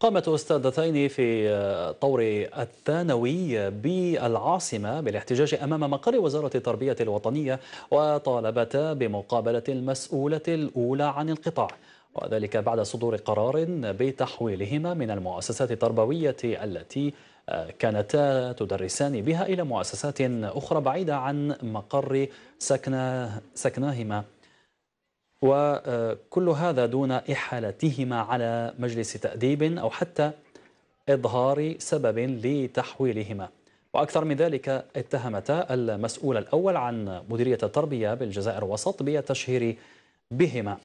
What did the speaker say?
قامت أستاذتين في طور الثانوي بالعاصمة بالاحتجاج أمام مقر وزارة التربية الوطنية وطالبتا بمقابلة المسؤولة الأولى عن القطاع وذلك بعد صدور قرار بتحويلهما من المؤسسات التربوية التي كانتا تدرسان بها إلى مؤسسات أخرى بعيدة عن مقر سكناهما وكل هذا دون إحالتهما على مجلس تأديب أو حتى إظهار سبب لتحويلهما وأكثر من ذلك اتهمتا المسؤول الأول عن مديرية التربية بالجزائر وسط بتشهير بهما